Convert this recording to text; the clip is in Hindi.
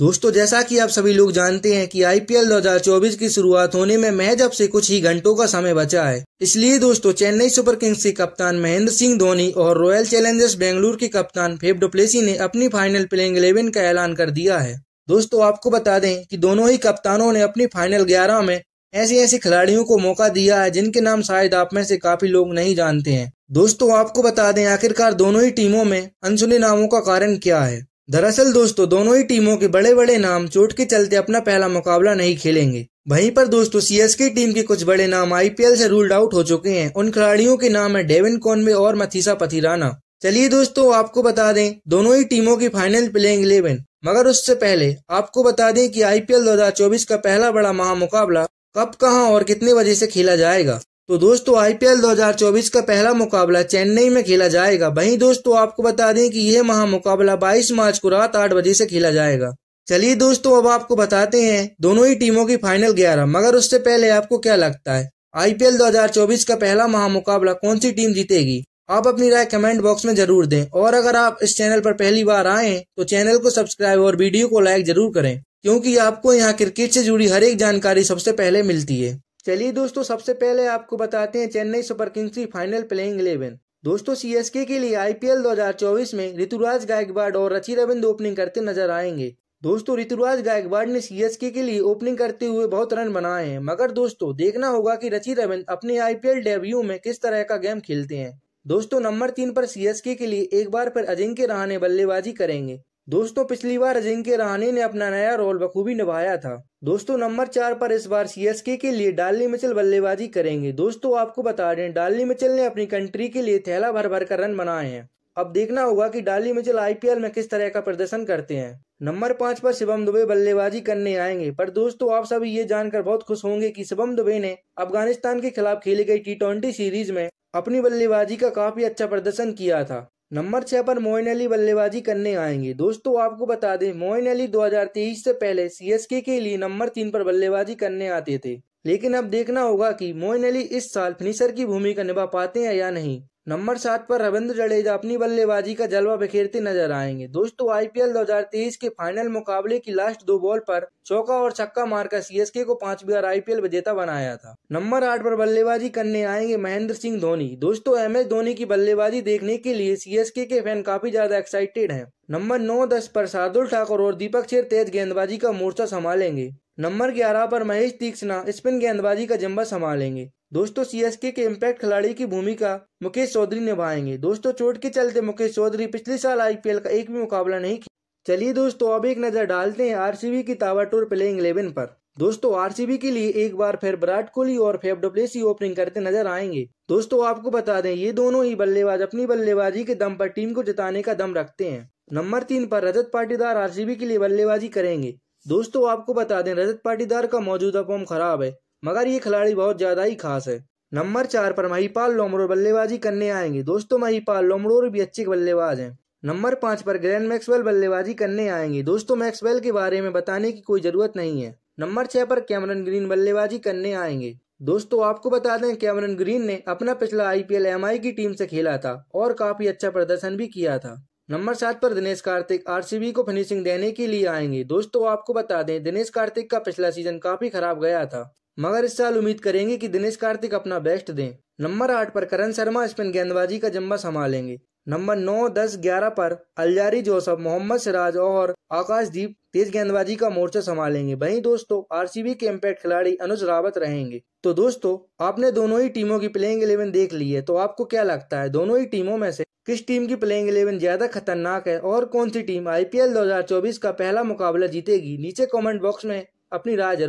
दोस्तों जैसा कि आप सभी लोग जानते हैं कि आईपीएल 2024 की शुरुआत होने में महज अब से कुछ ही घंटों का समय बचा है इसलिए दोस्तों चेन्नई सुपर किंग्स के कप्तान महेंद्र सिंह धोनी और रॉयल चैलेंजर्स बेंगलुरु के कप्तान फेब डुप्लेसी ने अपनी फाइनल प्लेइंग इलेवन का ऐलान कर दिया है दोस्तों आपको बता दें कि दोनों ही कप्तानों ने अपनी फाइनल ग्यारह में ऐसे ऐसे खिलाड़ियों को मौका दिया है जिनके नाम शायद आप में से काफी लोग नहीं जानते हैं दोस्तों आपको बता दें आखिरकार दोनों ही टीमों में अनसुने नामों का कारण क्या है दरअसल दोस्तों दोनों ही टीमों के बड़े बड़े नाम चोट के चलते अपना पहला मुकाबला नहीं खेलेंगे वहीं पर दोस्तों सीएसके टीम के कुछ बड़े नाम आईपीएल से रूल्ड आउट हो चुके हैं उन खिलाड़ियों के नाम है डेविन कॉनवे और मथीसा पथिराना चलिए दोस्तों आपको बता दें दोनों ही टीमों की फाइनल प्लेइंग इलेवन मगर उससे पहले आपको बता दें कि आईपीएल 2024 का पहला बड़ा महामुकाबला कब कहां और कितने बजे से खेला जाएगा तो दोस्तों आईपीएल 2024 का पहला मुकाबला चेन्नई में खेला जाएगा वहीं दोस्तों आपको बता दें कि यह महामुकाबला 22 मार्च को रात आठ बजे से खेला जाएगा चलिए दोस्तों अब आपको बताते हैं दोनों ही टीमों की फाइनल ग्यारह मगर उससे पहले आपको क्या लगता है आईपीएल 2024 का पहला महामुकाबला कौन सी टीम जीतेगी आप अपनी राय कमेंट बॉक्स में जरूर दें और अगर आप इस चैनल पर पहली बार आए तो चैनल को सब्सक्राइब और वीडियो को लाइक जरूर करें क्योंकि आपको यहाँ क्रिकेट से जुड़ी हर एक जानकारी सबसे पहले मिलती है चलिए दोस्तों सबसे पहले आपको बताते हैं चेन्नई सुपर किंग्स की फाइनल प्लेइंग इलेवन दोस्तों सीएसके के लिए आईपीएल 2024 में ऋतुराज गायकवाड और रचि रविंद ओपनिंग करते नजर आएंगे दोस्तों ऋतुराज गायकवाड ने सीएसके के लिए ओपनिंग करते हुए बहुत रन बनाए हैं मगर दोस्तों देखना होगा कि रचि रविंद अपने आईपीएल डेब्यू में किस तरह का गेम खेलते हैं दोस्तों नंबर तीन पर सीएसके के लिए एक बार फिर अजिंक्य रहाने बल्लेबाजी करेंगे दोस्तों पिछली बार अजिंक्य रहाणे ने अपना नया रोल बखूबी निभाया था दोस्तों नंबर चार पर इस बार सीएसके के लिए डाली मिचल बल्लेबाजी करेंगे दोस्तों आपको बता दें डाली मिचल ने अपनी कंट्री के लिए थैला भर भर कर रन बनाए हैं अब देखना होगा कि डाली मिचल आईपीएल में किस तरह का प्रदर्शन करते हैं नंबर पाँच पर शिवम दुबे बल्लेबाजी करने आएंगे पर दोस्तों आप सभी ये जानकर बहुत खुश होंगे की शिवम दुबे ने अफगानिस्तान के खिलाफ खेली गई टी सीरीज में अपनी बल्लेबाजी का काफी अच्छा प्रदर्शन किया था नंबर छह पर मोइन अली बल्लेबाजी करने आएंगे दोस्तों आपको बता दें मोइन अली 2023 से पहले सीएसके के लिए नंबर तीन पर बल्लेबाजी करने आते थे लेकिन अब देखना होगा कि मोइन अली इस साल फिनिशर की भूमिका निभा पाते हैं या नहीं नंबर सात पर रविंद्र जडेजा अपनी बल्लेबाजी का जलवा बिखेरते नजर आएंगे दोस्तों आईपीएल 2023 के फाइनल मुकाबले की लास्ट दो बॉल पर चौका और छक्का मारकर सीएसके को पांच बार आईपीएल विजेता बनाया था नंबर आठ पर बल्लेबाजी करने आएंगे महेंद्र सिंह धोनी दोस्तों एम एस धोनी की बल्लेबाजी देखने के लिए सीएसके के फैन काफी ज्यादा एक्साइटेड है नंबर नौ दस पर शार्दुल ठाकुर और दीपक शेर तेज गेंदबाजी का मोर्चा संभालेंगे नंबर 11 पर महेश तीक्षणा स्पिन गेंदबाजी का जम्बा संभालेंगे दोस्तों सीएसके के इम्पैक्ट खिलाड़ी की भूमिका मुकेश चौधरी निभाएंगे दोस्तों चोट के चलते मुकेश चौधरी पिछले साल आईपीएल का एक भी मुकाबला नहीं किया चलिए दोस्तों अब एक नजर डालते हैं आरसीबी की टूर प्लेइंग इलेवन पर दोस्तों आरसीबी के लिए एक बार फिर विराट कोहली और फेफ डब्ल्यूसी ओपनिंग करते नजर आएंगे दोस्तों आपको बता दें ये दोनों ही बल्लेबाज अपनी बल्लेबाजी के दम पर टीम को जिताने का दम रखते हैं नंबर तीन पर रजत पाटीदार आरसीबी के लिए बल्लेबाजी करेंगे दोस्तों आपको बता दें रजत पाटीदार का मौजूदा फॉर्म खराब है मगर ये खिलाड़ी बहुत ज्यादा ही खास है नंबर चार पर महिपाल लोमरो बल्लेबाजी करने आएंगे दोस्तों महिपाल लोमरो भी अच्छे बल्लेबाज हैं नंबर पाँच पर ग्रैंड मैक्सवेल बल्लेबाजी करने आएंगे दोस्तों मैक्सवेल के बारे में बताने की कोई जरूरत नहीं है नंबर छह पर कैमरन ग्रीन बल्लेबाजी करने आएंगे दोस्तों आपको बता दें कैमरन ग्रीन ने अपना पिछला आईपीएल एमआई की टीम से खेला था और काफी अच्छा प्रदर्शन भी किया था नंबर सात पर दिनेश कार्तिक आरसीबी को फिनिशिंग देने के लिए आएंगे दोस्तों आपको बता दें दिनेश कार्तिक का पिछला सीजन काफी खराब गया था मगर इस साल उम्मीद करेंगे कि दिनेश कार्तिक अपना बेस्ट दें नंबर आठ पर करण शर्मा स्पिन गेंदबाजी का जम्बा संभालेंगे नंबर नौ दस ग्यारह पर अलजारी जोसफ मोहम्मद सिराज और आकाशदीप तेज गेंदबाजी का मोर्चा संभालेंगे वहीं दोस्तों आरसीबी के इम्पैक्ट खिलाड़ी अनुज रावत रहेंगे तो दोस्तों आपने दोनों ही टीमों की प्लेइंग इलेवन देख ली है तो आपको क्या लगता है दोनों ही टीमों में से किस टीम की प्लेइंग इलेवन ज्यादा खतरनाक है और कौन सी टीम आईपीएल 2024 का पहला मुकाबला जीतेगी नीचे कॉमेंट बॉक्स में अपनी राय